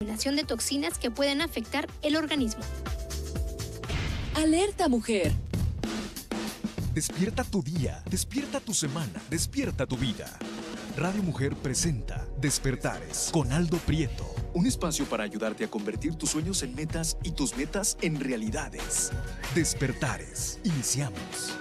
de toxinas que pueden afectar el organismo. Alerta mujer. Despierta tu día, despierta tu semana, despierta tu vida. Radio Mujer presenta Despertares con Aldo Prieto, un espacio para ayudarte a convertir tus sueños en metas y tus metas en realidades. Despertares, iniciamos.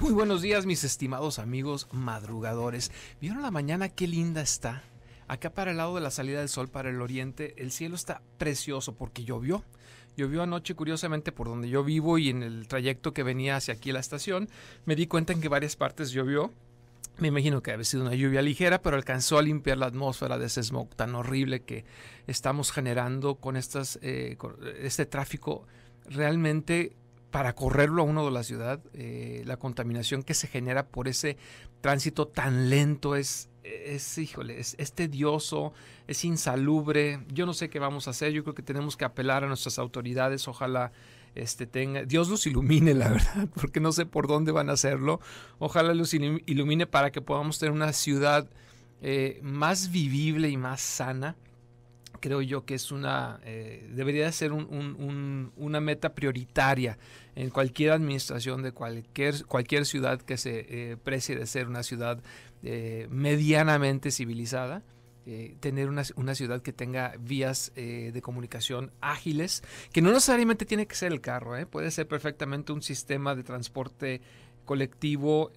Muy buenos días mis estimados amigos madrugadores. ¿Vieron la mañana qué linda está? Acá para el lado de la salida del sol para el oriente, el cielo está precioso porque llovió. Llovió anoche curiosamente por donde yo vivo y en el trayecto que venía hacia aquí la estación, me di cuenta en que varias partes llovió. Me imagino que había sido una lluvia ligera, pero alcanzó a limpiar la atmósfera de ese smog tan horrible que estamos generando con, estas, eh, con este tráfico realmente para correrlo a uno de la ciudad, eh, la contaminación que se genera por ese tránsito tan lento es, es híjole, es, tedioso, es insalubre. Yo no sé qué vamos a hacer. Yo creo que tenemos que apelar a nuestras autoridades. Ojalá este tenga. Dios los ilumine, la verdad, porque no sé por dónde van a hacerlo. Ojalá los ilumine para que podamos tener una ciudad eh, más vivible y más sana creo yo que es una eh, debería ser una meta prioritaria en cualquier administración de cualquier cualquier ciudad que se eh, precie de ser una ciudad eh, medianamente civilizada tener una, una, ciudad que tenga vías de comunicación ágiles, que no necesariamente tiene que ser el carro, puede ser perfectamente un sistema de transporte colectivo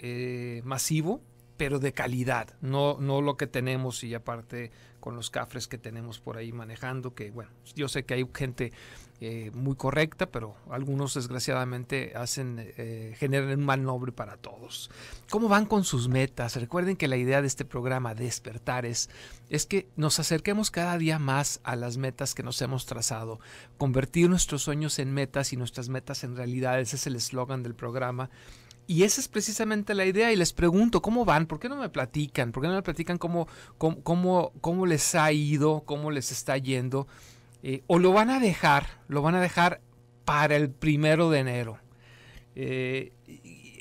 masivo, pero de calidad, no, no lo que tenemos y aparte con los cafres que tenemos por ahí manejando, que bueno, yo sé que hay gente eh, muy correcta, pero algunos desgraciadamente hacen, eh, generan un mal nombre para todos. ¿Cómo van con sus metas? Recuerden que la idea de este programa Despertar es, es que nos acerquemos cada día más a las metas que nos hemos trazado. Convertir nuestros sueños en metas y nuestras metas en realidad, ese es el eslogan del programa y esa es precisamente la idea. Y les pregunto, ¿cómo van? ¿Por qué no me platican? ¿Por qué no me platican cómo, cómo, cómo, les ha ido? ¿Cómo les está yendo? Eh, o lo van a dejar, lo van a dejar para el primero de enero. Eh,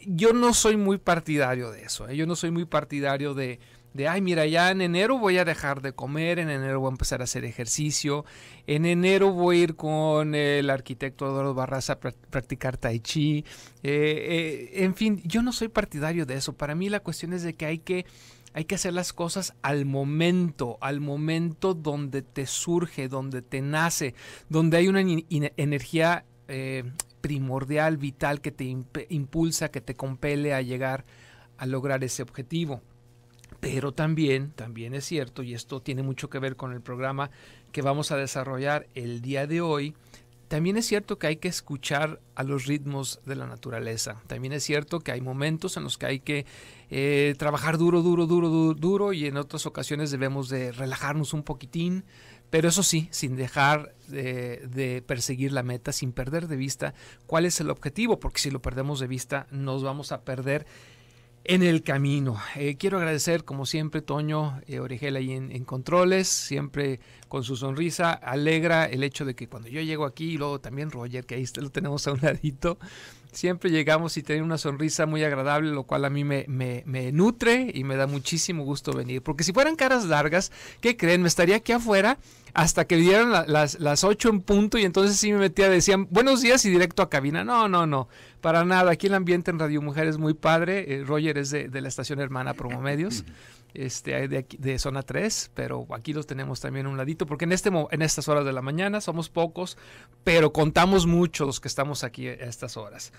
yo no soy muy partidario de eso. ¿eh? Yo no soy muy partidario de de, ay, mira, ya en enero voy a dejar de comer, en enero voy a empezar a hacer ejercicio, en enero voy a ir con el arquitecto Eduardo Barraza a practicar tai chi. Eh, eh, en fin, yo no soy partidario de eso. Para mí la cuestión es de que hay que... Hay que hacer las cosas al momento, al momento donde te surge, donde te nace, donde hay una energía eh, primordial, vital, que te impulsa, que te compele a llegar a lograr ese objetivo. Pero también, también es cierto, y esto tiene mucho que ver con el programa que vamos a desarrollar el día de hoy, también es cierto que hay que escuchar a los ritmos de la naturaleza. También es cierto que hay momentos en los que hay que eh, trabajar duro, duro, duro, duro, y en otras ocasiones debemos de relajarnos un poquitín, pero eso sí, sin dejar de, de, perseguir la meta, sin perder de vista cuál es el objetivo, porque si lo perdemos de vista nos vamos a perder en el camino. Eh, quiero agradecer, como siempre, Toño eh, Origel ahí en, en, Controles, siempre con su sonrisa, alegra el hecho de que cuando yo llego aquí, y luego también Roger, que ahí lo tenemos a un ladito, Siempre llegamos y tenía una sonrisa muy agradable, lo cual a mí me, me, nutre y me da muchísimo gusto venir. Porque si fueran caras largas, ¿qué creen? Me estaría aquí afuera hasta que dieran las, las 8 en punto y entonces sí me metía, decían buenos días y directo a cabina. No, no, no, para nada. Aquí el ambiente en Radio Mujer es muy padre. Eh, Roger es de, de la estación hermana Promomedios este, de, de, zona 3, pero aquí los tenemos también un ladito, porque en, este, en estas horas de la mañana somos pocos, pero contamos muchos los que estamos aquí a estas horas.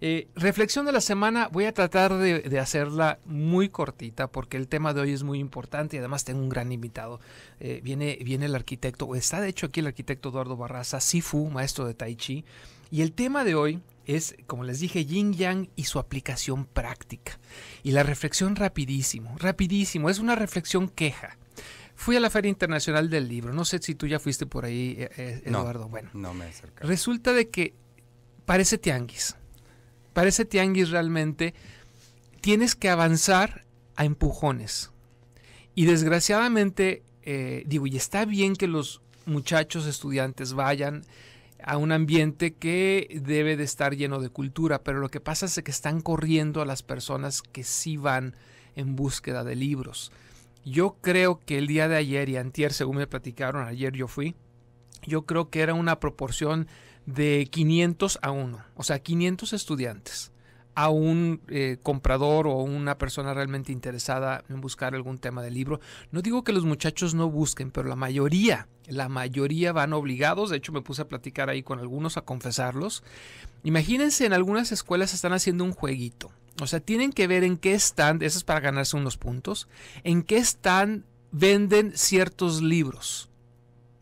Eh, reflexión de la semana, voy a tratar de, hacerla muy cortita, porque el tema de hoy es muy importante y además tengo un gran invitado. Eh, viene, viene el arquitecto, o está de hecho aquí el arquitecto Eduardo Barraza, Sifu, maestro de Tai Chi, y el tema de hoy es, como les dije, yin yang y su aplicación práctica. Y la reflexión rapidísimo, rapidísimo, es una reflexión queja. Fui a la Feria Internacional del Libro, no sé si tú ya fuiste por ahí, eh, eh, Eduardo. bueno, no me acerco Resulta de que parece tianguis, parece tianguis realmente, tienes que avanzar a empujones. Y desgraciadamente, eh, digo, y está bien que los muchachos estudiantes vayan, a un ambiente que debe de estar lleno de cultura, pero lo que pasa es que están corriendo a las personas que sí van en búsqueda de libros. Yo creo que el día de ayer y antier, según me platicaron, ayer yo fui, yo creo que era una proporción de 500 a 1, o sea, 500 estudiantes a un eh, comprador o una persona realmente interesada en buscar algún tema de libro. No digo que los muchachos no busquen, pero la mayoría, la mayoría van obligados. De hecho, me puse a platicar ahí con algunos a confesarlos. Imagínense, en algunas escuelas están haciendo un jueguito. O sea, tienen que ver en qué están eso es para ganarse unos puntos, en qué están, venden ciertos libros.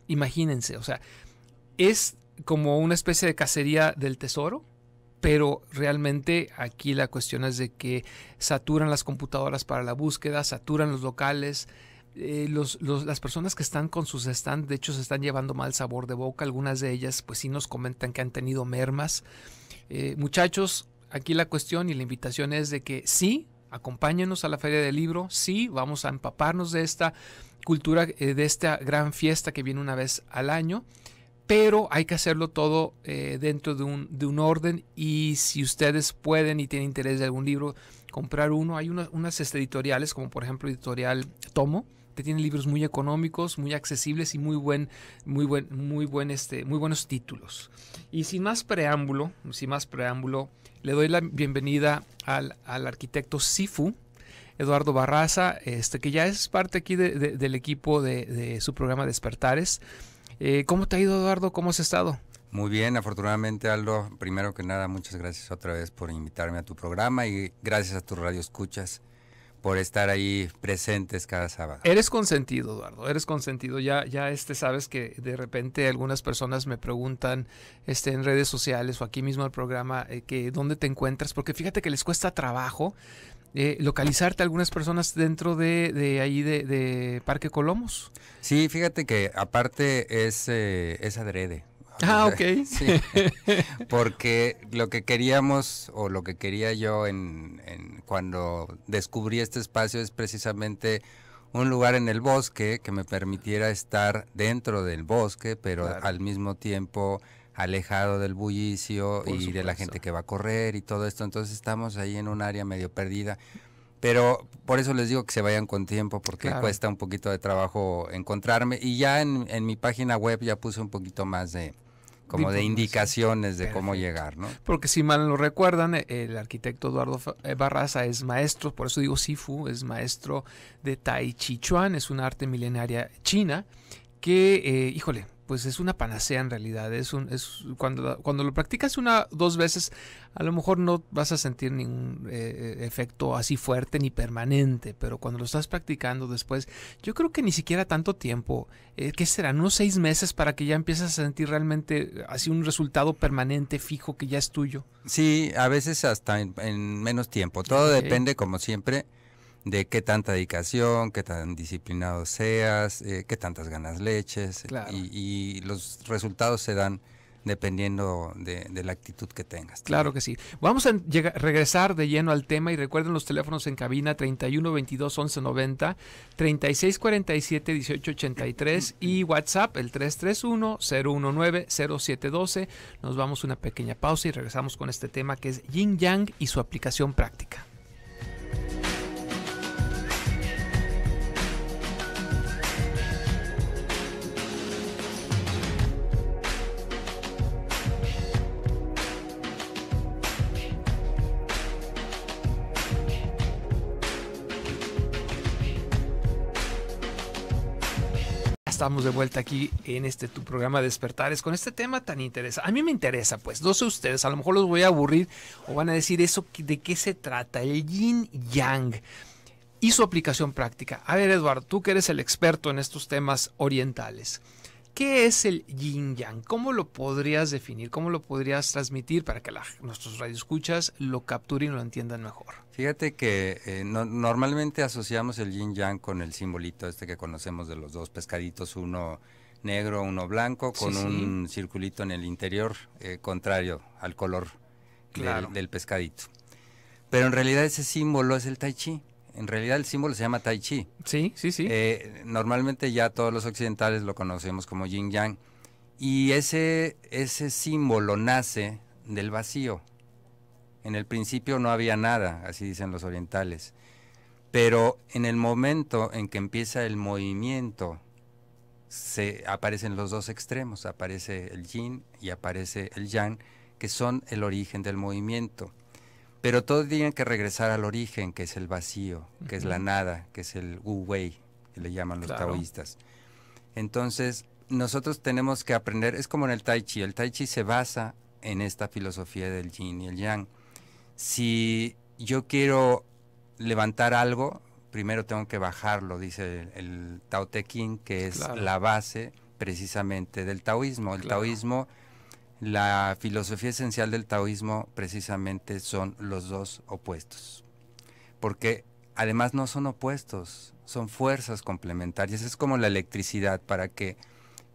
Imagínense, o sea, es como una especie de cacería del tesoro pero realmente aquí la cuestión es de que saturan las computadoras para la búsqueda, saturan los locales. Eh, los, las personas que están con sus stands, de hecho, se están llevando mal sabor de boca. Algunas de ellas, pues sí nos comentan que han tenido mermas. Eh, muchachos, aquí la cuestión y la invitación es de que sí, acompáñenos a la Feria del Libro, sí, vamos a empaparnos de esta cultura, eh, de esta gran fiesta que viene una vez al año pero hay que hacerlo todo eh, dentro de un, orden y si ustedes pueden y tienen interés de algún libro, comprar uno. Hay unas editoriales como por ejemplo editorial Tomo que tiene libros muy económicos, muy accesibles y muy buen, muy buen, muy buen, este, muy buenos títulos. Y sin más preámbulo, sin más preámbulo, le doy la bienvenida al, arquitecto Sifu, Eduardo Barraza, este, que ya es parte aquí del equipo de, de, su programa Despertares. Eh, ¿Cómo te ha ido, Eduardo? ¿Cómo has estado? Muy bien, afortunadamente, Aldo. Primero que nada, muchas gracias otra vez por invitarme a tu programa y gracias a tu radio escuchas por estar ahí presentes cada sábado. Eres consentido, Eduardo, eres consentido. Ya, ya este, sabes que de repente algunas personas me preguntan este, en redes sociales o aquí mismo al programa eh, que dónde te encuentras, porque fíjate que les cuesta trabajo eh, localizarte a algunas personas dentro de, de ahí de, de, Parque Colomos. Sí, fíjate que aparte es, eh, es adrede. Ah, ok. porque lo que queríamos o lo que quería yo en, cuando descubrí este espacio es precisamente un lugar en el bosque que me permitiera estar dentro del bosque, pero al mismo tiempo alejado del bullicio y de la gente que va a correr y todo esto. Entonces estamos ahí en un área medio perdida. Pero por eso les digo que se vayan con tiempo, porque cuesta un poquito de trabajo encontrarme. Y ya en, mi página web ya puse un poquito más de como de indicaciones de cómo llegar, ¿no? Porque si mal lo recuerdan, eh, el arquitecto Eduardo eh, Barraza es maestro, por eso digo Sifu, es maestro de Tai Chi Chuan, es una arte milenaria china que, eh, híjole, pues es una panacea en realidad. Es un, es, cuando, cuando lo practicas una, dos veces, a lo mejor no vas a sentir ningún eh, eh, efecto así fuerte ni permanente, pero cuando lo estás practicando después, yo creo que ni siquiera tanto tiempo, que eh, ¿qué serán? Unos seis meses para que ya empieces a sentir realmente así un resultado permanente, fijo, que ya es tuyo. Sí, a veces hasta en, menos tiempo. Todo depende, como siempre, de qué tanta dedicación, qué tan disciplinado seas, eh, qué tantas ganas leches. Eh, y, los resultados se dan dependiendo de, la actitud que tengas. Claro que sí. Vamos a regresar de lleno al tema y recuerden los teléfonos en cabina 31 22 11 90, 36 47 18 83 y WhatsApp el 331 019 0712. Nos vamos una pequeña pausa y regresamos con este tema que es Yin Yang y su aplicación práctica. estamos de vuelta aquí en este tu programa Despertares con este tema tan interesante. A mí me interesa, pues, no sé ustedes, a lo mejor los voy a aburrir o van a decir eso, ¿de qué se trata? El yin yang y su aplicación práctica. A ver, Eduardo, tú que eres el experto en estos temas orientales, ¿Qué es el yin yang? ¿Cómo lo podrías definir? ¿Cómo lo podrías transmitir para que la, nuestros radioescuchas lo capturen y lo entiendan mejor? Fíjate que eh, normalmente asociamos el yin yang con el simbolito este que conocemos de los dos pescaditos, uno negro, uno blanco, con un circulito en el interior eh, contrario al color del pescadito. Pero en realidad ese símbolo es el tai chi en realidad el símbolo se llama Tai Chi. Sí, sí, sí. Eh, normalmente ya todos los occidentales lo conocemos como Yin Yang. Y ese, ese símbolo nace del vacío. En el principio no había nada, así dicen los orientales. Pero en el momento en que empieza el movimiento, se aparecen los dos extremos, aparece el yin y aparece el yang, que son el origen del movimiento. Pero todos tienen que regresar al origen, que es el vacío, que es la nada, que es el wu wei, que le llaman los taoístas. Entonces, nosotros tenemos que aprender, es como en el tai chi, el tai chi se basa en esta filosofía del yin y el yang. Si yo quiero levantar algo, primero tengo que bajarlo, dice el, Tao Te Ching, que es la base precisamente del taoísmo. El taoísmo la filosofía esencial del taoísmo precisamente son los dos opuestos, porque además no son opuestos, son fuerzas complementarias, es como la electricidad, para que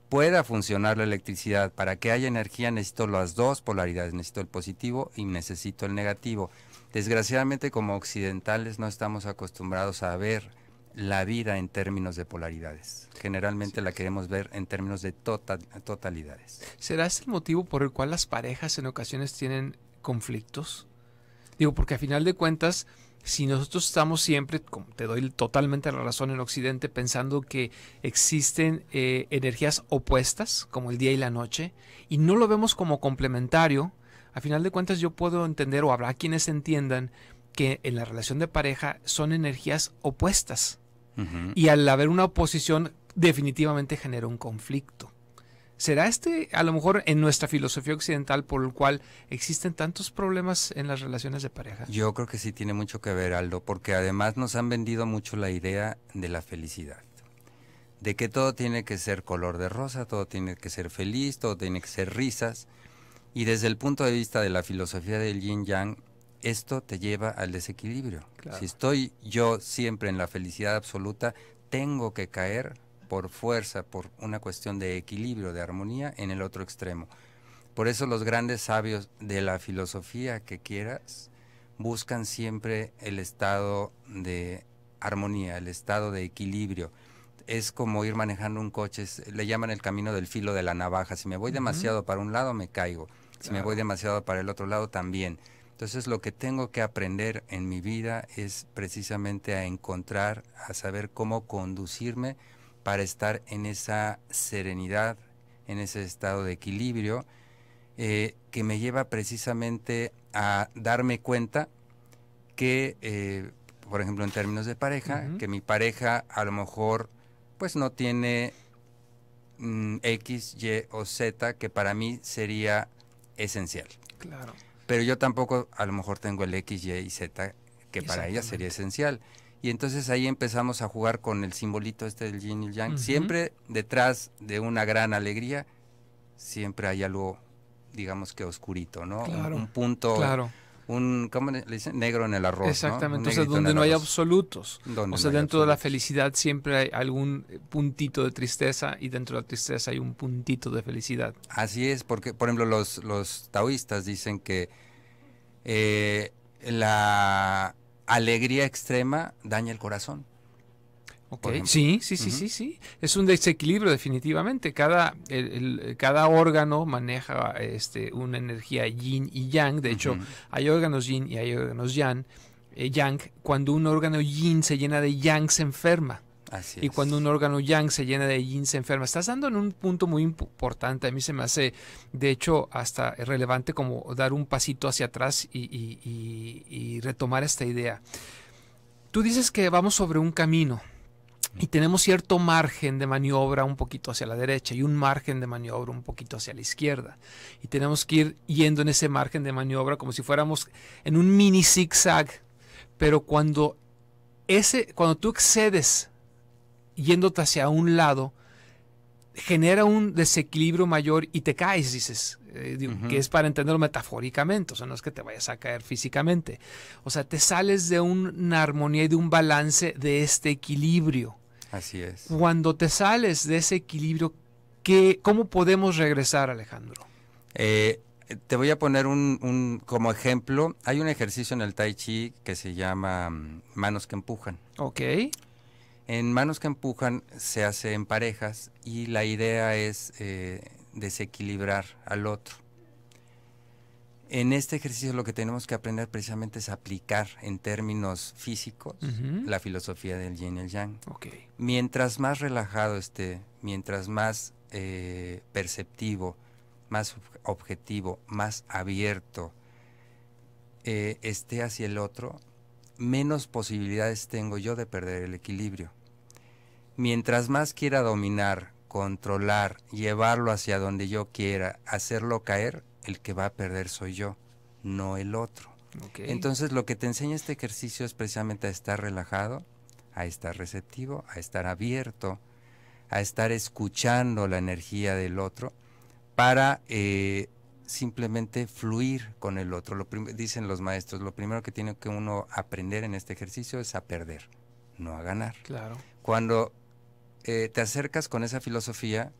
pueda funcionar la electricidad, para que haya energía necesito las dos polaridades, necesito el positivo y necesito el negativo. Desgraciadamente como occidentales no estamos acostumbrados a ver la vida en términos de polaridades. Generalmente la queremos ver en términos de tota-, totalidades. ¿Será ese el motivo por el cual las parejas en ocasiones tienen conflictos? Digo, porque a final de cuentas, si nosotros estamos siempre, como te doy totalmente la razón en Occidente, pensando que existen eh, energías opuestas, como el día y la noche, y no lo vemos como complementario, a final de cuentas yo puedo entender, o habrá quienes entiendan, que en la relación de pareja son energías opuestas. Y al haber una oposición, definitivamente genera un conflicto. ¿Será este, a lo mejor, en nuestra filosofía occidental por el cual existen tantos problemas en las relaciones de pareja? Yo creo que sí tiene mucho que ver, Aldo, porque además nos han vendido mucho la idea de la felicidad de que todo tiene que ser color de rosa, todo tiene que ser feliz, todo tiene que ser risas. Y desde el punto de vista de la filosofía del yin yang, esto te lleva al desequilibrio. Si estoy yo siempre en la felicidad absoluta, tengo que caer por fuerza, por una cuestión de equilibrio, de armonía, en el otro extremo. Por eso los grandes sabios de la filosofía que quieras buscan siempre el estado de armonía, el estado de equilibrio. Es como ir manejando un coche, le llaman el camino del filo de la navaja. Si me voy demasiado para un lado, me caigo. Si me voy demasiado para el otro lado, también. Entonces lo que tengo que aprender en mi vida es precisamente a encontrar, a saber cómo conducirme para estar en esa serenidad, en ese estado de equilibrio, eh, que me lleva precisamente a darme cuenta que, eh, por ejemplo, en términos de pareja, que mi pareja a lo mejor pues no tiene mm, X, Y o Z que para mí sería esencial. Claro pero yo tampoco a lo mejor tengo el X, Y y Z que para ella sería esencial. Y entonces ahí empezamos a jugar con el simbolito este del yin y el yang. Siempre detrás de una gran alegría, siempre hay algo, digamos que oscurito, ¿no? un, un punto claro un, ¿cómo Negro en el arroz. Exactamente, entonces donde no hay absolutos. O sea, dentro de la felicidad siempre hay algún eh, puntito de tristeza y dentro de la tristeza hay un puntito de felicidad. Así es, porque por ejemplo los, taoístas dicen que eh, la alegría extrema daña el corazón. Sí, sí, sí, sí, sí. Es un desequilibrio definitivamente. Cada, órgano maneja este, una energía yin y yang. De hecho, hay órganos yin y hay órganos yang. Eh, yang. Cuando un órgano yin se llena de yang, se enferma. y cuando un órgano yang se llena de yin, se enferma. Estás dando en un punto muy importante. A mí se me hace, de hecho, hasta relevante como dar un pasito hacia atrás y, y retomar esta idea. Tú dices que vamos sobre un camino y tenemos cierto margen de maniobra un poquito hacia la derecha y un margen de maniobra un poquito hacia la izquierda. Y tenemos que ir yendo en ese margen de maniobra como si fuéramos en un mini zigzag, pero cuando ese cuando tú excedes yéndote hacia un lado genera un desequilibrio mayor y te caes, dices, eh, que es para entenderlo metafóricamente, o sea, no es que te vayas a caer físicamente. O sea, te sales de una armonía y de un balance de este equilibrio. Así es. Cuando te sales de ese equilibrio, ¿qué, ¿cómo podemos regresar, Alejandro? Eh, te voy a poner un, como ejemplo. Hay un ejercicio en el Tai Chi que se llama mm, manos que empujan. Ok. En manos que empujan se hace en parejas y la idea es eh, desequilibrar al otro. En este ejercicio lo que tenemos que aprender precisamente es aplicar en términos físicos la filosofía del yin y el yang. Mientras más relajado esté, mientras más eh, perceptivo, más objetivo, más abierto eh, esté hacia el otro, menos posibilidades tengo yo de perder el equilibrio. Mientras más quiera dominar controlar, llevarlo hacia donde yo quiera, hacerlo caer, el que va a perder soy yo, no el otro. Entonces lo que te enseña este ejercicio es precisamente a estar relajado, a estar receptivo, a estar abierto, a estar escuchando la energía del otro para eh, simplemente fluir con el otro. Lo dicen los maestros, lo primero que tiene que uno aprender en este ejercicio es a perder, no a ganar. Claro. Cuando eh, te acercas con esa filosofía,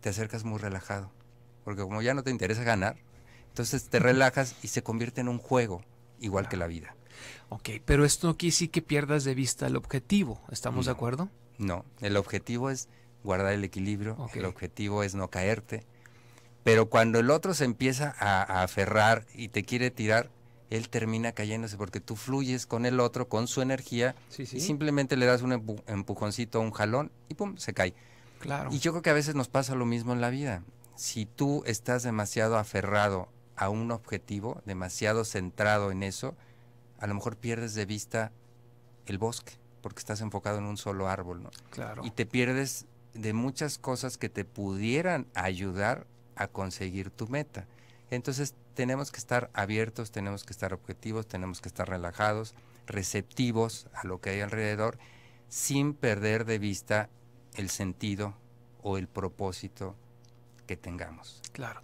te acercas muy relajado. Porque como ya no te interesa ganar, entonces te relajas y se convierte en un juego, igual que la vida. Ok, pero esto aquí sí que pierdas de vista el objetivo, ¿estamos de acuerdo? No, el objetivo es guardar el equilibrio, el objetivo es no caerte, pero cuando el otro se empieza a, a, aferrar y te quiere tirar, él termina cayéndose porque tú fluyes con el otro, con su energía, y simplemente le das un empujoncito, un jalón y pum, se cae. Claro. Y yo creo que a veces nos pasa lo mismo en la vida. Si tú estás demasiado aferrado a un objetivo, demasiado centrado en eso, a lo mejor pierdes de vista el bosque, porque estás enfocado en un solo árbol, ¿no? Claro. Y te pierdes de muchas cosas que te pudieran ayudar a conseguir tu meta. Entonces tenemos que estar abiertos, tenemos que estar objetivos, tenemos que estar relajados, receptivos a lo que hay alrededor, sin perder de vista el sentido o el propósito que tengamos. Claro.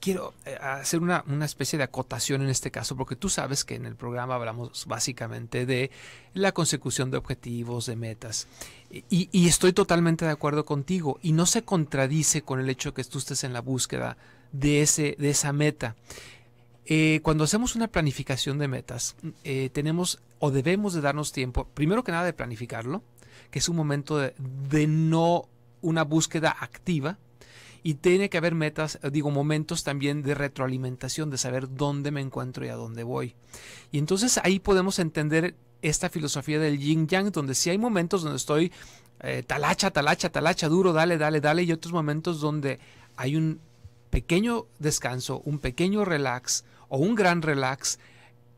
Quiero eh, hacer una, especie de acotación en este caso, porque tú sabes que en el programa hablamos básicamente de la consecución de objetivos, de metas, y, estoy totalmente de acuerdo contigo, y no se contradice con el hecho que tú estés en la búsqueda de, ese, de esa meta. Eh, cuando hacemos una planificación de metas, eh, tenemos o debemos de darnos tiempo, primero que nada, de planificarlo, que es un momento de, no una búsqueda activa, y tiene que haber metas, eh, digo, momentos también de retroalimentación, de saber dónde me encuentro y a dónde voy. Y entonces ahí podemos entender esta filosofía del yin yang, donde si hay momentos donde estoy talacha, talacha, talacha, duro, dale, dale, dale, y otros momentos donde hay un pequeño descanso, un pequeño relax o un gran relax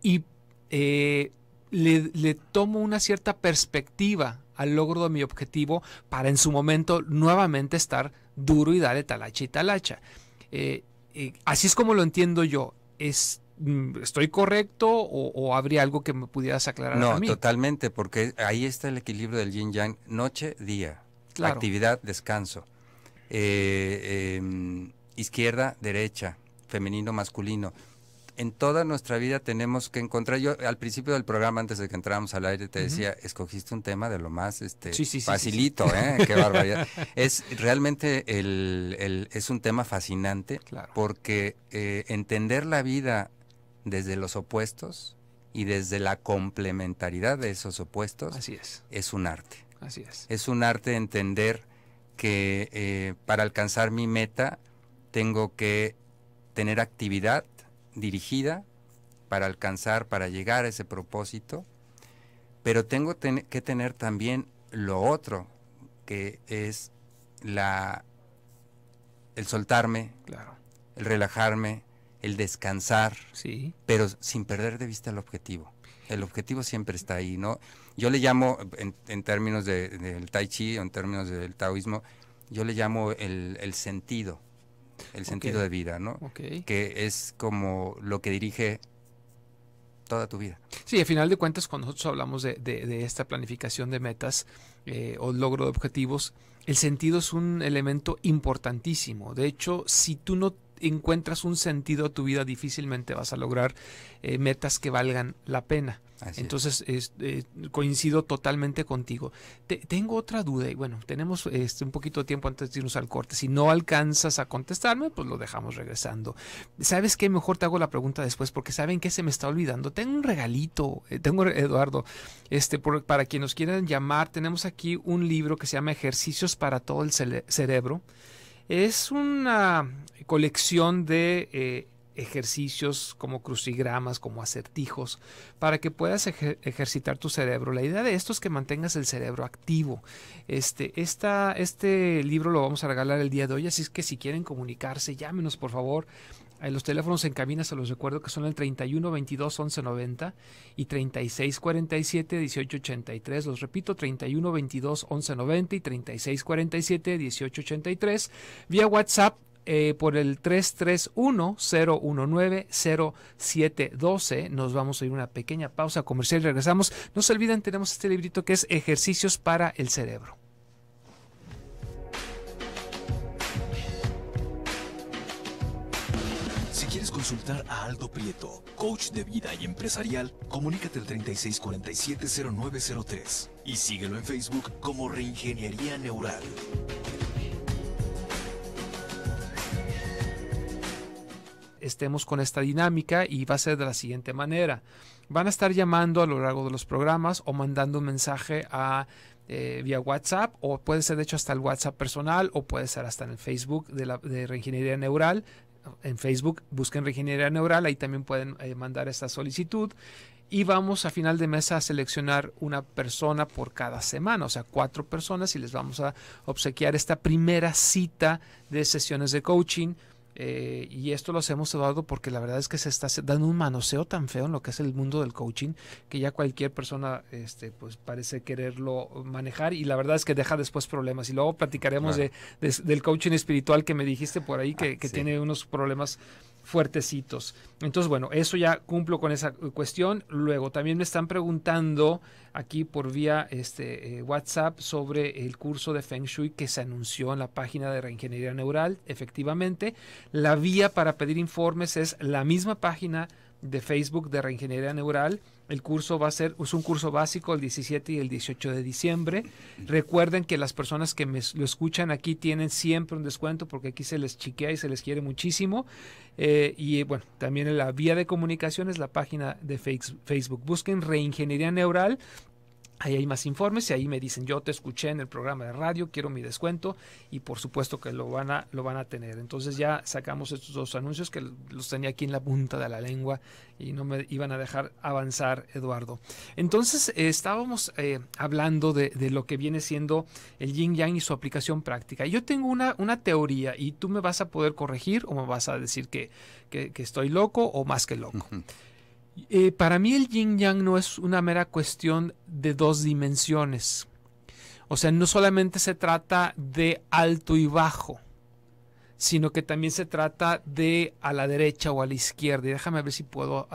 y eh, le, tomo una cierta perspectiva al logro de mi objetivo para en su momento nuevamente estar duro y darle talacha y talacha. Eh, eh, así es como lo entiendo yo. Es, mm, ¿Estoy correcto o, habría algo que me pudieras aclarar? No, totalmente, porque ahí está el equilibrio del yin yang, noche, día, actividad, descanso. Eh, em, izquierda, derecha, femenino, masculino. En toda nuestra vida tenemos que encontrar. Yo al principio del programa, antes de que entráramos al aire, te decía, escogiste un tema de lo más este facilito, ¿eh? Qué barbaridad. es realmente el, es un tema fascinante porque eh, entender la vida desde los opuestos y desde la complementariedad de esos opuestos Así es. es un arte. Así es. Es un arte entender que eh, para alcanzar mi meta tengo que tener actividad dirigida para alcanzar, para llegar a ese propósito, pero tengo que tener también lo otro, que es la el soltarme, claro. el relajarme, el descansar, sí. pero sin perder de vista el objetivo. El objetivo siempre está ahí, ¿no? Yo le llamo, en, términos de, del tai chi, en términos del taoísmo, yo le llamo el, el sentido el sentido de vida, ¿no? Que es como lo que dirige toda tu vida. Sí, a final de cuentas, cuando nosotros hablamos de, esta planificación de metas eh, o logro de objetivos, el sentido es un elemento importantísimo. De hecho, si tú no encuentras un sentido a tu vida, difícilmente vas a lograr eh, metas que valgan la pena. Entonces, eh, coincido totalmente contigo. Te, tengo otra duda y bueno, tenemos este, un poquito de tiempo antes de irnos al corte. Si no alcanzas a contestarme, pues lo dejamos regresando. ¿Sabes qué? Mejor te hago la pregunta después porque saben que se me está olvidando. Tengo un regalito, eh, tengo Eduardo, este, por, para quien nos quieran llamar, tenemos aquí un libro que se llama Ejercicios para todo el cerebro. Es una colección de eh, ejercicios como crucigramas, como acertijos, para que puedas ejercitar tu cerebro. La idea de esto es que mantengas el cerebro activo. Este, esta, este libro lo vamos a regalar el día de hoy, así es que si quieren comunicarse, llámenos por favor los teléfonos en cabina se los recuerdo que son el 31 22 11 90 y 36 47 18 83. Los repito, 31 22 11 90 y 36 47 18 83. Vía WhatsApp eh, por el 331-019-0712. Nos vamos a ir a una pequeña pausa comercial y regresamos. No se olviden, tenemos este librito que es Ejercicios para el Cerebro. consultar a Aldo Prieto, coach de vida y empresarial, comunícate al 36470903 y síguelo en Facebook como Reingeniería Neural. Estemos con esta dinámica y va a ser de la siguiente manera. Van a estar llamando a lo largo de los programas o mandando un mensaje a eh, vía WhatsApp o puede ser de hecho hasta el WhatsApp personal o puede ser hasta en el Facebook de, la, de Reingeniería Neural en Facebook busquen Regenera Neural, ahí también pueden eh, mandar esta solicitud. Y vamos a final de mes a seleccionar una persona por cada semana, o sea, cuatro personas y les vamos a obsequiar esta primera cita de sesiones de coaching eh, y esto lo hacemos, Eduardo, porque la verdad es que se está dando un manoseo tan feo en lo que es el mundo del coaching que ya cualquier persona este, pues parece quererlo manejar y la verdad es que deja después problemas. Y luego platicaremos de, del coaching espiritual que me dijiste por ahí, que, ah, tiene unos problemas fuertecitos. Entonces, bueno, eso ya cumplo con esa eh, cuestión. Luego, también me están preguntando aquí por vía este, eh, WhatsApp sobre el curso de Feng Shui que se anunció en la página de Reingeniería Neural. Efectivamente, la vía para pedir informes es la misma página de Facebook de Reingeniería Neural el curso va a ser, es un curso básico el 17 y el 18 de diciembre. Recuerden que las personas que lo escuchan aquí tienen siempre un descuento porque aquí se les chiquea y se les quiere muchísimo. Eh, y bueno, también en la vía de comunicación es la página de Facebook. Busquen Reingeniería Neural Ahí hay más informes y ahí me dicen, yo te escuché en el programa de radio, quiero mi descuento y por supuesto que lo van a, lo van a tener. Entonces ya sacamos estos dos anuncios que los tenía aquí en la punta de la lengua y no me iban a dejar avanzar, Eduardo. Entonces eh, estábamos eh, hablando de, lo que viene siendo el yin yang y su aplicación práctica. Yo tengo una, una teoría y tú me vas a poder corregir o me vas a decir que, estoy loco o más que loco. Eh, para mí el yin yang no es una mera cuestión de dos dimensiones. O sea, no solamente se trata de alto y bajo, sino que también se trata de a la derecha o a la izquierda. Y déjame ver si puedo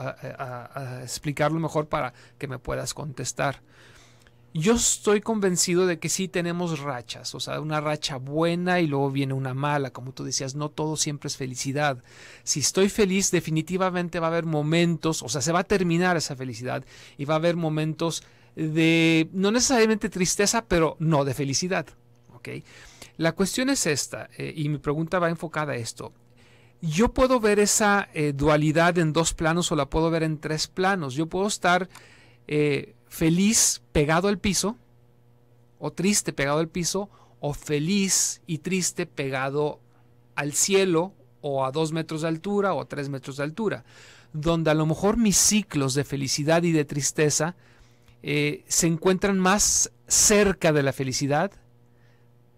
explicarlo mejor para que me puedas contestar yo estoy convencido de que sí tenemos rachas, o sea, una racha buena y luego viene una mala, como tú decías, no todo siempre es felicidad. Si estoy feliz, definitivamente va a haber momentos, o sea, se va a terminar esa felicidad y va a haber momentos de, no necesariamente tristeza, pero no de felicidad. La cuestión es esta, eh, y mi pregunta va enfocada a esto. Yo puedo ver esa eh, dualidad en dos planos o la puedo ver en tres planos. Yo puedo estar... Eh, feliz pegado al piso, o triste pegado al piso, o feliz y triste pegado al cielo, o a dos metros de altura, o a tres metros de altura, donde a lo mejor mis ciclos de felicidad y de tristeza eh, se encuentran más cerca de la felicidad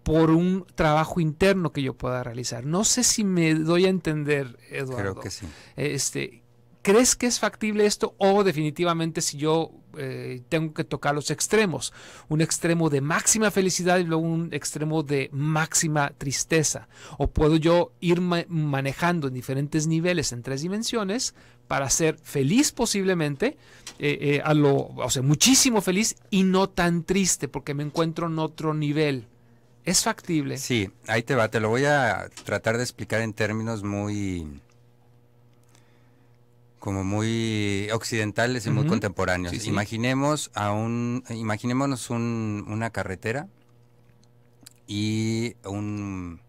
por un trabajo interno que yo pueda realizar. No sé si me doy a entender, Eduardo. Creo que sí. Este, ¿Crees que es factible esto o definitivamente si yo eh, tengo que tocar los extremos? Un extremo de máxima felicidad y luego un extremo de máxima tristeza. ¿O puedo yo ir manejando en diferentes niveles en tres dimensiones para ser feliz posiblemente, eh, eh, a lo, o sea, muchísimo feliz y no tan triste porque me encuentro en otro nivel? ¿Es factible? Sí, ahí te va, te lo voy a tratar de explicar en términos muy como muy occidentales y muy contemporáneos. Imaginemos a un, imaginémonos una carretera y un,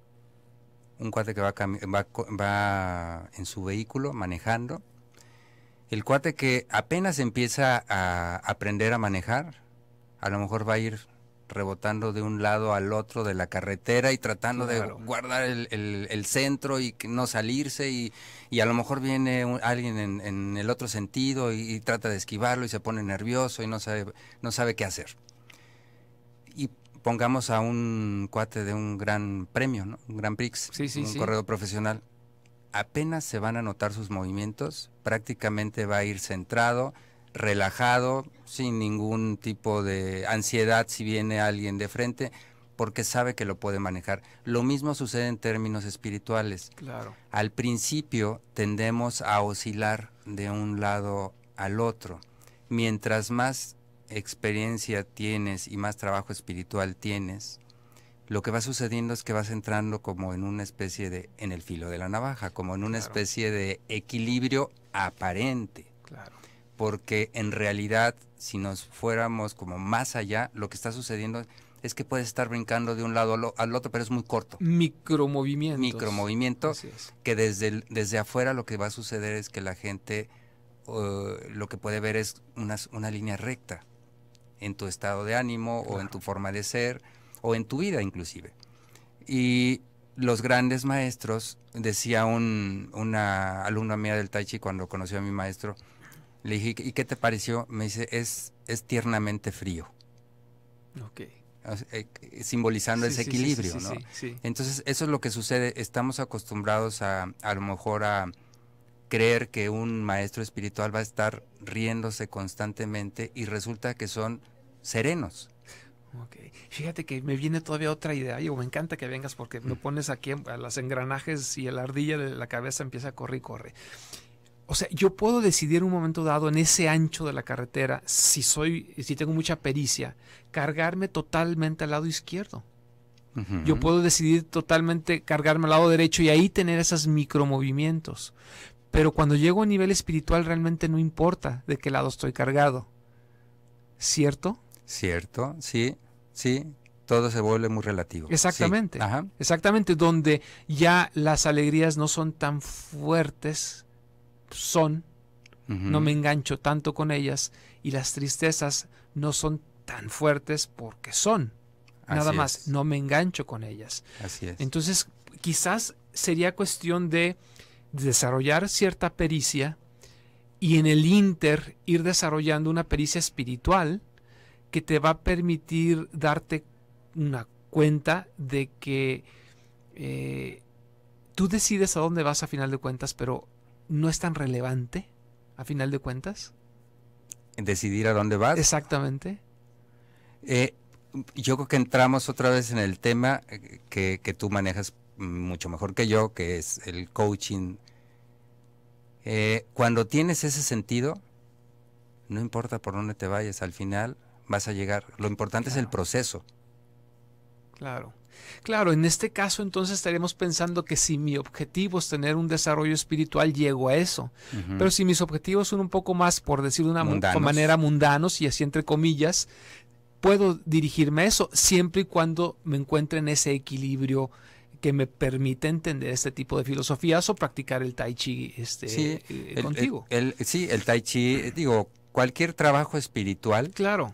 cuate que va, va, va, en su vehículo manejando. El cuate que apenas empieza a aprender a manejar, a lo mejor va a ir rebotando de un lado al otro de la carretera y tratando de guardar el, centro y no salirse y, a lo mejor viene alguien en, el otro sentido y, trata de esquivarlo y se pone nervioso y no sabe, no sabe qué hacer. Y pongamos a un cuate de un gran premio, ¿no? un gran Prix, un corredor profesional, apenas se van a notar sus movimientos, prácticamente va a ir centrado, relajado, sin ningún tipo de ansiedad si viene alguien de frente, porque sabe que lo puede manejar. Lo mismo sucede en términos espirituales. Claro. Al principio tendemos a oscilar de un lado al otro. Mientras más experiencia tienes y más trabajo espiritual tienes, lo que va sucediendo es que vas entrando como en una especie de, en el filo de la navaja, como en una especie de equilibrio aparente. Claro porque en realidad si nos fuéramos como más allá, lo que está sucediendo es que puedes estar brincando de un lado al, otro, pero es muy corto. Micromovimiento. Micromovimiento, es. que desde, desde afuera lo que va a suceder es que la gente uh, lo que puede ver es una línea recta en tu estado de ánimo o en tu forma de ser o en tu vida inclusive. Y los grandes maestros, decía una alumna mía del Tai Chi cuando conoció a mi maestro, le dije, ¿y qué te pareció? Me dice, es, tiernamente frío. Simbolizando ese equilibrio, ¿no? Entonces, eso es lo que sucede. Estamos acostumbrados a, a lo mejor, a creer que un maestro espiritual va a estar riéndose constantemente y resulta que son serenos. Fíjate que me viene todavía otra idea. Yo me encanta que vengas porque me mm. pones aquí a las engranajes y la ardilla de la cabeza empieza a correr y corre. O sea, yo puedo decidir en un momento dado en ese ancho de la carretera, si soy, si tengo mucha pericia, cargarme totalmente al lado izquierdo. Yo puedo decidir totalmente cargarme al lado derecho y ahí tener esos micromovimientos. Pero cuando llego a nivel espiritual realmente no importa de qué lado estoy cargado. ¿Cierto? Cierto, sí, sí, todo se vuelve muy relativo. Exactamente. Exactamente, donde ya las alegrías no son tan fuertes, son, no me engancho tanto con ellas y las tristezas no son tan fuertes porque son. Nada más, no me engancho con ellas. Así es. Entonces, quizás sería cuestión de desarrollar cierta pericia y en el inter ir desarrollando una pericia espiritual que te va a permitir darte una cuenta de que eh, tú decides a dónde vas a final de cuentas, pero no es tan relevante, a final de cuentas. decidir a dónde vas. Exactamente. Eh, yo creo que entramos otra vez en el tema eh, que, que, tú manejas mucho mejor que yo, que es el coaching. Eh, cuando tienes ese sentido, no importa por dónde te vayas, al final vas a llegar. Lo importante es el proceso. Claro. Claro, en este caso entonces estaremos pensando que si mi objetivo es tener un desarrollo espiritual, llego a eso. Pero si mis objetivos son un poco más, por decir de una manera, mundanos y así entre comillas, puedo dirigirme a eso siempre y cuando me encuentre en ese equilibrio que me permite entender este tipo de filosofías o practicar el tai chi este, eh, contigo. sí, el tai chi, digo, cualquier trabajo espiritual. Claro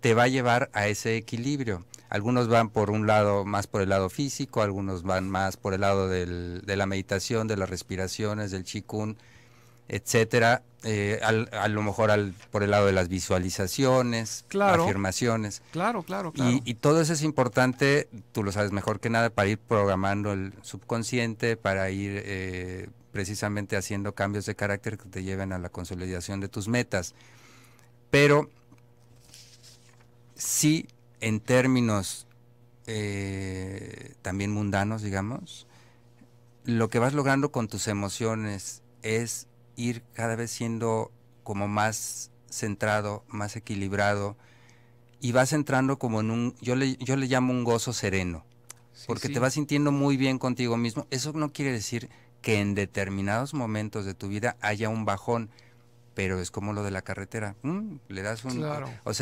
te va a llevar a ese equilibrio. Algunos van por un lado más por el lado físico, algunos van más por el lado de la meditación, de las respiraciones, del chikun, etcétera. Eh, a lo mejor al, por el lado de las visualizaciones, afirmaciones. Claro, claro, claro. Y, todo eso es importante, tú lo sabes mejor que nada, para ir programando el subconsciente, para ir eh, precisamente haciendo cambios de carácter que te lleven a la consolidación de tus metas. Pero sí, en términos eh, también mundanos, digamos, lo que vas logrando con tus emociones es ir cada vez siendo como más centrado, más equilibrado y vas entrando como en un, yo le, yo le llamo un gozo sereno, porque te vas sintiendo muy bien contigo mismo. Eso no quiere decir que en determinados momentos de tu vida haya un bajón, pero es como lo de la carretera. Mm, le das un... O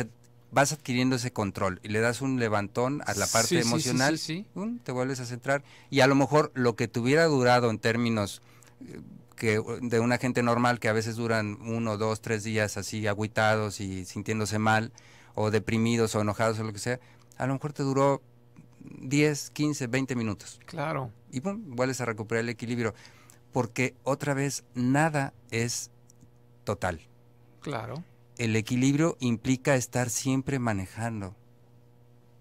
vas adquiriendo ese control y le das un levantón a la parte emocional, sí, te vuelves a centrar y a lo mejor lo que te hubiera durado en términos eh, que eh, de una gente normal que a veces duran uno, dos, tres días así aguitados y sintiéndose mal o deprimidos o enojados o lo que sea, a lo mejor te duró 10, 15, 20 minutos. Claro. Y pum, vuelves a recuperar el equilibrio porque otra vez nada es total. Claro el equilibrio implica estar siempre manejando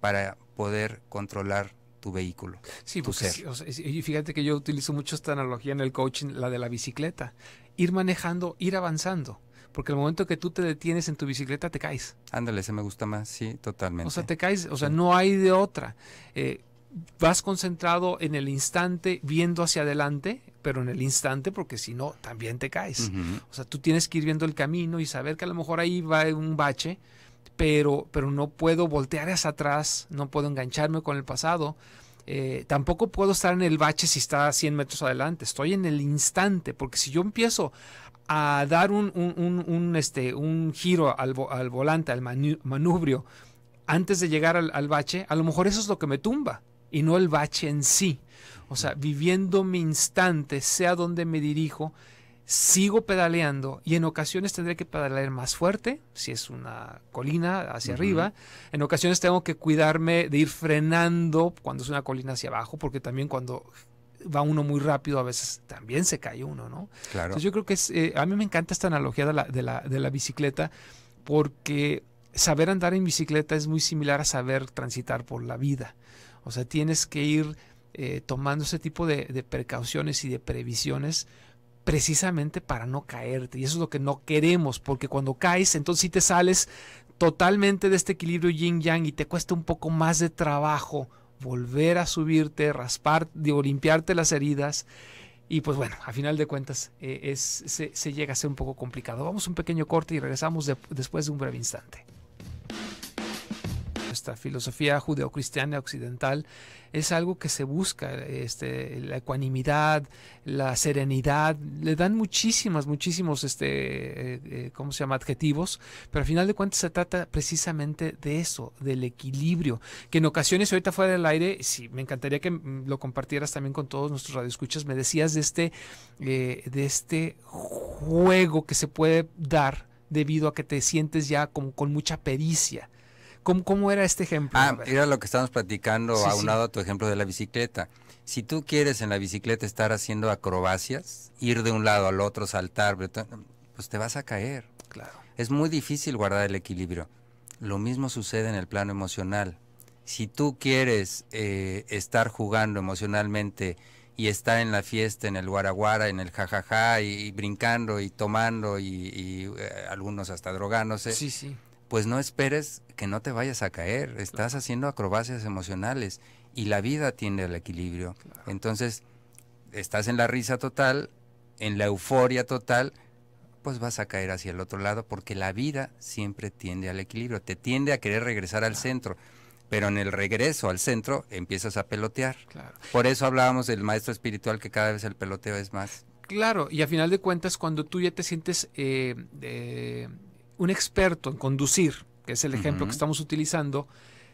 para poder controlar tu vehículo. Sí, pues y fíjate que yo utilizo mucho esta analogía en el coaching, la de la bicicleta. Ir manejando, ir avanzando. Porque el momento que tú te detienes en tu bicicleta, te caes. Ándale, se me gusta más, sí, totalmente. O sea, te caes, o sea, no hay de otra. Eh, vas concentrado en el instante viendo hacia adelante, pero en el instante, porque si no, también te caes. O sea, tú tienes que ir viendo el camino y saber que a lo mejor ahí va un bache, pero, pero no puedo voltear hacia atrás, no puedo engancharme con el pasado. Eh, tampoco puedo estar en el bache si está a 100 metros adelante, estoy en el instante, porque si yo empiezo a dar un, un, este, un giro al, volante, al manubrio, antes de llegar al, bache, a lo mejor eso es lo que me tumba y no el bache en sí. O sea, viviendo mi instante, sea donde me dirijo, sigo pedaleando y en ocasiones tendré que pedalear más fuerte, si es una colina hacia arriba. En ocasiones tengo que cuidarme de ir frenando cuando es una colina hacia abajo, porque también cuando va uno muy rápido, a veces también se cae uno, ¿no? Claro. Entonces yo creo que eh, a mí me encanta esta analogía de la, de la bicicleta, porque saber andar en bicicleta es muy similar a saber transitar por la vida. O sea, tienes que ir eh, tomando ese tipo de, precauciones y de previsiones precisamente para no caerte. Y eso es lo que no queremos, porque cuando caes, entonces si sí te sales totalmente de este equilibrio yin-yang y te cuesta un poco más de trabajo volver a subirte, raspar, limpiarte las heridas. Y pues bueno, a final de cuentas eh, se, llega a ser un poco complicado. Vamos a un pequeño corte y regresamos después de un breve instante esta filosofía judeocristiana occidental es algo que se busca, este, la ecuanimidad, la serenidad, le dan muchísimas, muchísimos, este, eh, eh, ¿cómo se llama?, adjetivos, pero al final de cuentas se trata precisamente de eso, del equilibrio, que en ocasiones, ahorita fuera del aire, sí, me encantaría que mm, lo compartieras también con todos nuestros radioescuchas, me decías de este, eh, de este juego que se puede dar debido a que te sientes ya con mucha pericia. ¿Cómo, era este ejemplo? Ah, era lo que estábamos platicando a un lado, tu ejemplo de la bicicleta. Si tú quieres en la bicicleta estar haciendo acrobacias, ir de un lado al otro, saltar, pues te vas a caer. Claro. Es muy difícil guardar el equilibrio. Lo mismo sucede en el plano emocional. Si tú quieres eh, estar jugando emocionalmente y estar en la fiesta, en el guaraguara, en el jajaja, y, brincando y tomando y, eh, algunos hasta drogándose, sí, sí pues no esperes que no te vayas a caer, estás haciendo acrobacias emocionales y la vida tiende al equilibrio. Entonces, estás en la risa total, en la euforia total, pues vas a caer hacia el otro lado porque la vida siempre tiende al equilibrio, te tiende a querer regresar al centro, pero en el regreso al centro empiezas a pelotear. Por eso hablábamos del maestro espiritual que cada vez el peloteo es más. Claro, y a final de cuentas cuando tú ya te sientes eh, un experto en conducir, que es el ejemplo que estamos utilizando,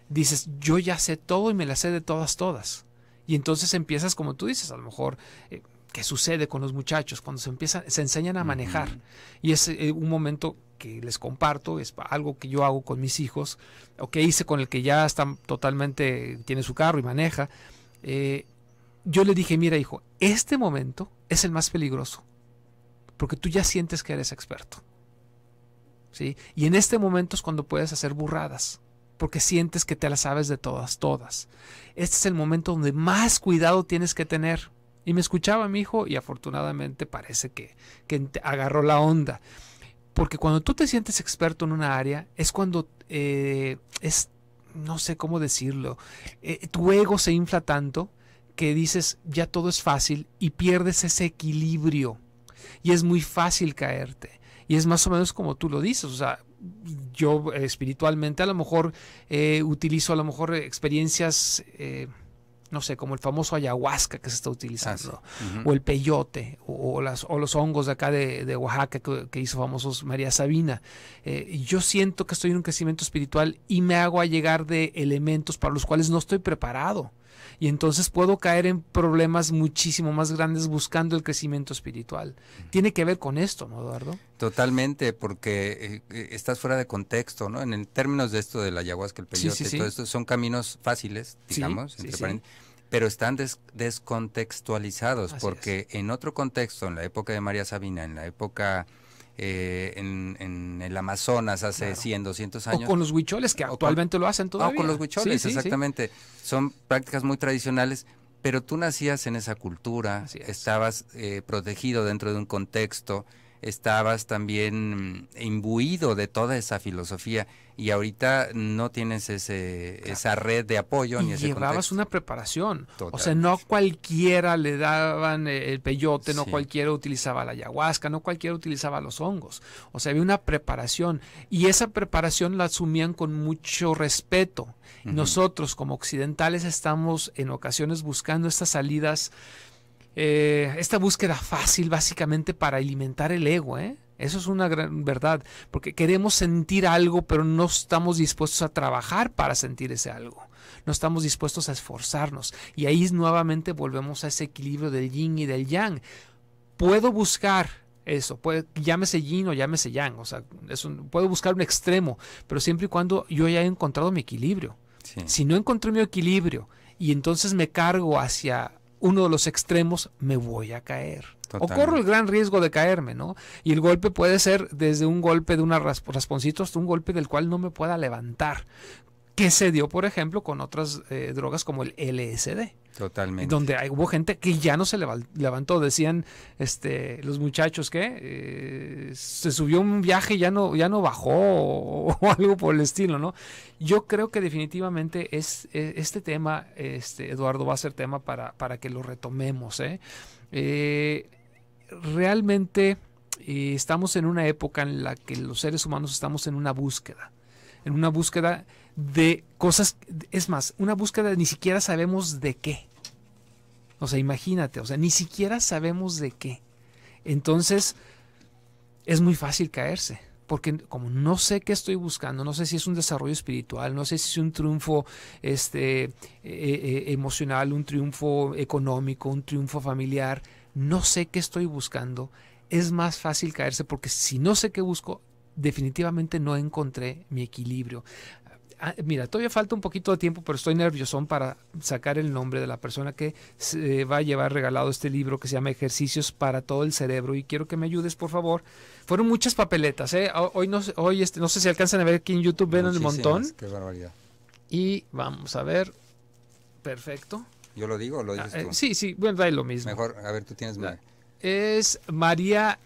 dices, yo ya sé todo y me la sé de todas, todas. Y entonces empiezas, como tú dices, a lo mejor... Eh, ¿qué sucede con los muchachos cuando se empiezan, se enseñan a manejar. Y es eh, un momento que les comparto, es algo que yo hago con mis hijos, o que hice con el que ya está totalmente, tiene su carro y maneja. Eh, yo le dije, mira hijo, este momento es el más peligroso, porque tú ya sientes que eres experto. Y en este momento es cuando puedes hacer burradas, porque sientes que te las sabes de todas, todas. Este es el momento donde más cuidado tienes que tener. Y me escuchaba mi hijo y afortunadamente parece que, que agarró la onda. Porque cuando tú te sientes experto en una área, es cuando eh, es, no sé cómo decirlo, eh, tu ego se infla tanto que dices, ya todo es fácil y pierdes ese equilibrio. Y es muy fácil caerte. Y es más o menos como tú lo dices, o sea, yo eh, espiritualmente a lo mejor eh, utilizo a lo mejor experiencias, eh, no sé, como el famoso ayahuasca que se está utilizando, ah, o el peyote, o, las, o, los hongos de acá de, Oaxaca que, hizo famosos María Sabina. yo siento que estoy en un crecimiento espiritual y me hago a llegar de elementos para los cuales no estoy preparado y entonces puedo caer en problemas muchísimo más grandes buscando el crecimiento espiritual. Tiene que ver con esto, ¿no, Eduardo? Totalmente, porque eh, eh, estás fuera de contexto, ¿no? En términos de esto de la ayahuasca, el peyote, y todo esto, son caminos fáciles, digamos, entre pero están descontextualizados, porque en otro contexto, en la época de María Sabina, en la época eh, en, el Amazonas hace 100, 200 años. O con los huicholes, que actualmente lo hacen ah, todavía. O con los huicholes, exactamente. Son prácticas muy tradicionales, pero tú nacías en esa cultura, estabas eh, protegido dentro de un contexto, estabas también mm, imbuido de toda esa filosofía y ahorita no tienes ese, esa red de apoyo ni ese llevabas una preparación o sea no cualquiera le daban eh, el peyote no cualquiera utilizaba la ayahuasca no cualquiera utilizaba los hongos o sea había una preparación y esa preparación la asumían con mucho respeto nosotros como occidentales estamos en ocasiones buscando estas salidas eh, esta búsqueda fácil básicamente para alimentar el ego, ¿eh? Eso es una gran verdad, porque queremos sentir algo, pero no estamos dispuestos a trabajar para sentir ese algo. No estamos dispuestos a esforzarnos. Y ahí nuevamente volvemos a ese equilibrio del yin y del yang. Puedo buscar eso, llámese yin o llámese yang, o sea, puedo buscar un extremo, pero siempre y cuando yo haya encontrado mi equilibrio. Si no encontré mi equilibrio y entonces me cargo hacia uno de los extremos, me voy a caer. O corro el gran riesgo de caerme, ¿no? Y el golpe puede ser desde un golpe de una rasponcito hasta un golpe del cual no me pueda levantar, que se dio, por ejemplo, con otras eh, drogas como el LSD. Totalmente. Donde hubo gente que ya no se levantó. Decían este, los muchachos que eh, se subió un viaje y ya no, ya no bajó o, algo por el estilo, ¿no? Yo creo que definitivamente es, e, este tema, este, Eduardo, va a ser tema para, para que lo retomemos. ¿eh? Eh, realmente estamos en una época en la que los seres humanos estamos en una búsqueda. En una búsqueda de cosas, es más, una búsqueda de ni siquiera sabemos de qué. O sea, imagínate, o sea, ni siquiera sabemos de qué. Entonces, es muy fácil caerse, porque como no sé qué estoy buscando, no sé si es un desarrollo espiritual, no sé si es un triunfo este, eh, eh, emocional, un triunfo económico, un triunfo familiar, no sé qué estoy buscando, es más fácil caerse, porque si no sé qué busco, definitivamente no encontré mi equilibrio. Ah, mira, todavía falta un poquito de tiempo, pero estoy nerviosón para sacar el nombre de la persona que se va a llevar regalado este libro que se llama Ejercicios para todo el cerebro y quiero que me ayudes, por favor. Fueron muchas papeletas, ¿eh? Ah, hoy no, hoy este, no sé si alcanzan a ver aquí en YouTube, ven el montón. Qué barbaridad. Y vamos a ver. Perfecto. ¿Yo lo digo o lo dices ah, eh, tú? sí, sí, bueno, da lo mismo. Mejor, a ver, tú tienes... más. es María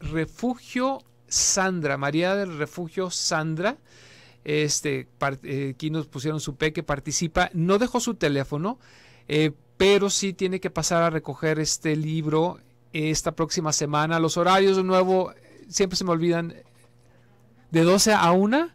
Refugio Sandra, María del Refugio Sandra este, eh, aquí nos pusieron su P que participa, no dejó su teléfono, eh, pero sí tiene que pasar a recoger este libro esta próxima semana. Los horarios de nuevo siempre se me olvidan. De 12 a 1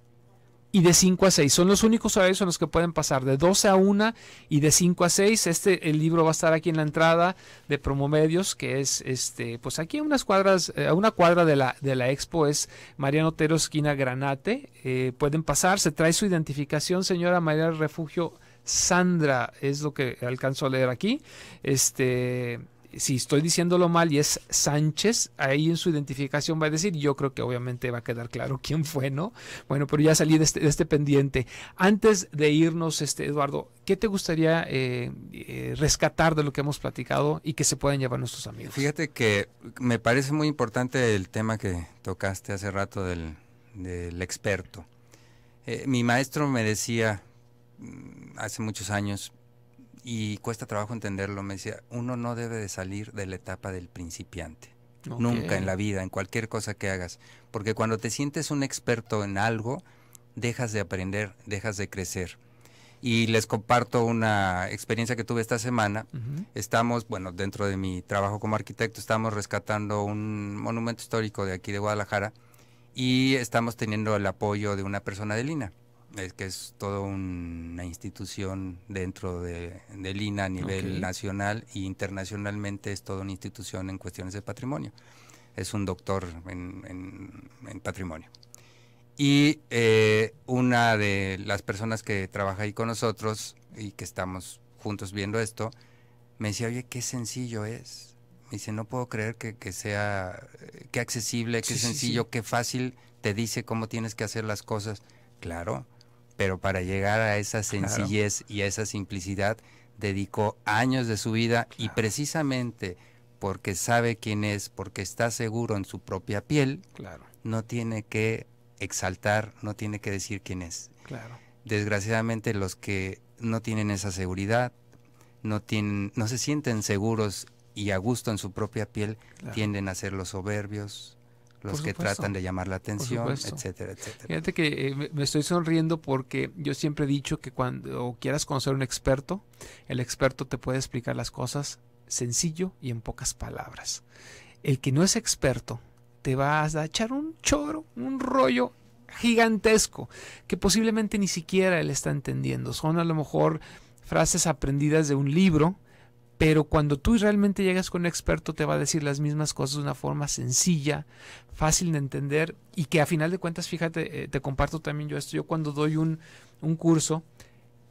y de 5 a 6. Son los únicos horarios en los que pueden pasar, de 12 a 1 y de 5 a 6. Este, el libro va a estar aquí en la entrada de Promomedios, que es, este, pues aquí a unas cuadras, eh, a una cuadra de la, de la expo es Mariano Otero, esquina Granate. Eh, pueden pasar, se trae su identificación, señora María Refugio Sandra, es lo que alcanzo a leer aquí. Este, si estoy diciéndolo mal y es Sánchez, ahí en su identificación va a decir, yo creo que obviamente va a quedar claro quién fue, ¿no? Bueno, pero ya salí de este, este pendiente. Antes de irnos, este, Eduardo, ¿qué te gustaría eh, eh, rescatar de lo que hemos platicado y que se puedan llevar nuestros amigos? Fíjate que me parece muy importante el tema que tocaste hace rato del, experto. Eh, mi maestro me decía mm, hace muchos años, y cuesta trabajo entenderlo, me decía, uno no debe de salir de la etapa del principiante. Nunca en la vida, en cualquier cosa que hagas. Porque cuando te sientes un experto en algo, dejas de aprender, dejas de crecer. Y les comparto una experiencia que tuve esta semana. Estamos, bueno, dentro de mi trabajo como arquitecto, estamos rescatando un monumento histórico de aquí de Guadalajara y estamos teniendo el apoyo de una persona de Lina es que es toda una institución dentro de, del INA a nivel nacional e internacionalmente es toda una institución en cuestiones de patrimonio. Es un doctor en, patrimonio. Y eh, una de las personas que trabaja ahí con nosotros y que estamos juntos viendo esto, me decía, oye, qué sencillo es. Me dice, no puedo creer que, sea, eh, qué accesible, qué sencillo, qué fácil te dice cómo tienes que hacer las cosas. Claro, pero para llegar a esa sencillez y a esa simplicidad dedicó años de su vida y precisamente porque sabe quién es, porque está seguro en su propia piel, claro. no tiene que exaltar, no tiene que decir quién es. Claro. Desgraciadamente los que no tienen esa seguridad, no tienen, no se sienten seguros y a gusto en su propia piel, tienden a ser los soberbios, los que tratan de llamar la atención, etcétera, etcétera. Fíjate que eh, me estoy sonriendo porque yo siempre he dicho que cuando quieras conocer un experto, el experto te puede explicar las cosas sencillo y en pocas palabras. El que no es experto te va a echar un choro, un rollo gigantesco que posiblemente ni siquiera él está entendiendo. Son a lo mejor frases aprendidas de un libro pero cuando tú realmente llegas con un experto te va a decir las mismas cosas de una forma sencilla, fácil de entender y que a final de cuentas, fíjate, eh, te comparto también yo esto, yo cuando doy un, un curso,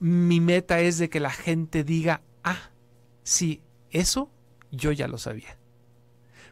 mi meta es de que la gente diga, ah, sí, eso yo ya lo sabía.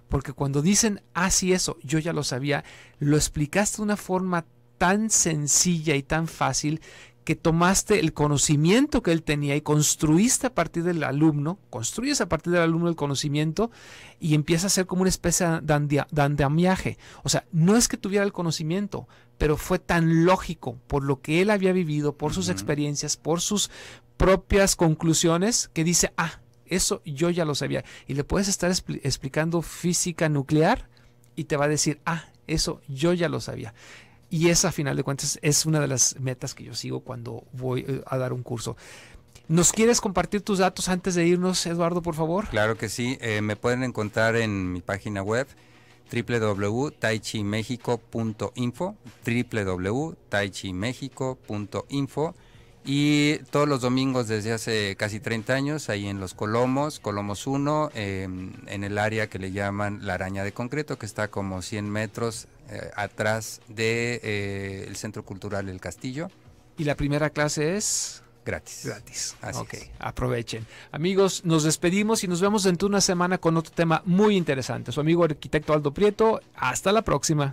Porque cuando dicen, ah, sí, eso yo ya lo sabía, lo explicaste de una forma tan sencilla y tan fácil que tomaste el conocimiento que él tenía y construiste a partir del alumno, construyes a partir del alumno el conocimiento y empieza a ser como una especie de andamiaje. O sea, no es que tuviera el conocimiento, pero fue tan lógico por lo que él había vivido, por sus experiencias, por sus propias conclusiones, que dice, ah, eso yo ya lo sabía. Y le puedes estar explicando física nuclear y te va a decir, ah, eso yo ya lo sabía. Y esa, a final de cuentas, es una de las metas que yo sigo cuando voy eh, a dar un curso. ¿Nos quieres compartir tus datos antes de irnos, Eduardo, por favor? Claro que sí. Eh, me pueden encontrar en mi página web www.taichimexico.info www.taichimexico.info y todos los domingos desde hace casi 30 años, ahí en Los Colomos, Colomos 1, em, en el área que le llaman la araña de concreto, que está como 100 metros eh, atrás del eh, Centro Cultural El Castillo. Y la primera clase es... Gratis. Gratis. Así ok, aprovechen. Amigos, nos despedimos y nos vemos dentro de una semana con otro tema muy interesante. Su amigo arquitecto Aldo Prieto, hasta la próxima.